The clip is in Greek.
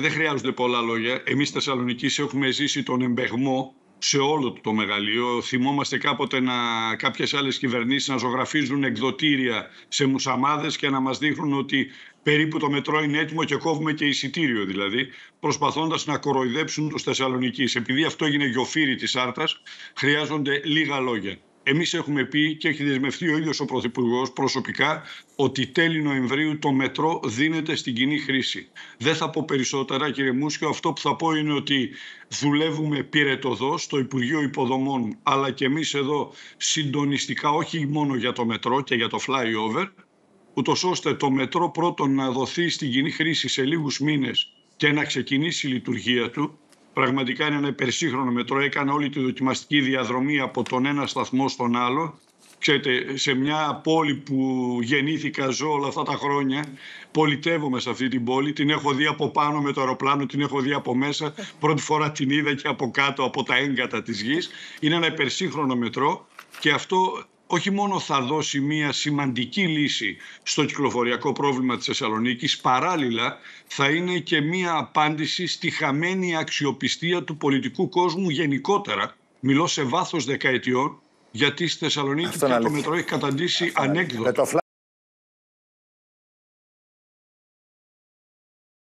δεν χρειάζονται πολλά λόγια. Εμείς Θεσσαλονίκη έχουμε ζήσει τον εμπεγμό σε όλο το μεγαλείο. Θυμόμαστε κάποτε να, κάποιες άλλες κυβερνήσεις να ζωγραφίζουν εκδοτήρια σε μουσαμάδες και να μας δείχνουν ότι περίπου το μετρό είναι έτοιμο και κόβουμε και εισιτήριο δηλαδή, προσπαθώντας να κοροϊδέψουν τους Θεσσαλονική. Επειδή αυτό έγινε γιοφύρι της Άρτας, χρειάζονται λίγα λόγια. Εμείς έχουμε πει και έχει δεσμευτεί ο ίδιος ο Πρωθυπουργός προσωπικά ότι τέλη Νοεμβρίου το μετρό δίνεται στην κοινή χρήση. Δεν θα πω περισσότερα, κύριε Μούσιο. Αυτό που θα πω είναι ότι δουλεύουμε πυρετοδός στο Υπουργείο Υποδομών, αλλά και εμείς εδώ συντονιστικά, όχι μόνο για το μετρό και για το flyover, ούτως ώστε το μετρό πρώτον να δοθεί στην κοινή χρήση σε λίγους μήνες και να ξεκινήσει η λειτουργία του Πραγματικά είναι ένα υπερσύγχρονο μετρό. Έκανε όλη τη δοκιμαστική διαδρομή από τον ένα σταθμό στον άλλο. Ξέρετε, σε μια πόλη που γεννήθηκα, ζω όλα αυτά τα χρόνια, πολιτεύομαι σε αυτή την πόλη. Την έχω δει από πάνω με το αεροπλάνο, την έχω δει από μέσα. Πρώτη φορά την είδα και από κάτω, από τα έγκατα της γης. Είναι ένα υπερσύγχρονο μετρό και αυτό όχι μόνο θα δώσει μία σημαντική λύση στο κυκλοφοριακό πρόβλημα της Θεσσαλονίκης, παράλληλα θα είναι και μία απάντηση στη χαμένη αξιοπιστία του πολιτικού κόσμου γενικότερα. Μιλώ σε βάθος δεκαετιών, γιατί στη Θεσσαλονίκη το μετρό έχει καταντήσει ανέκδοτο.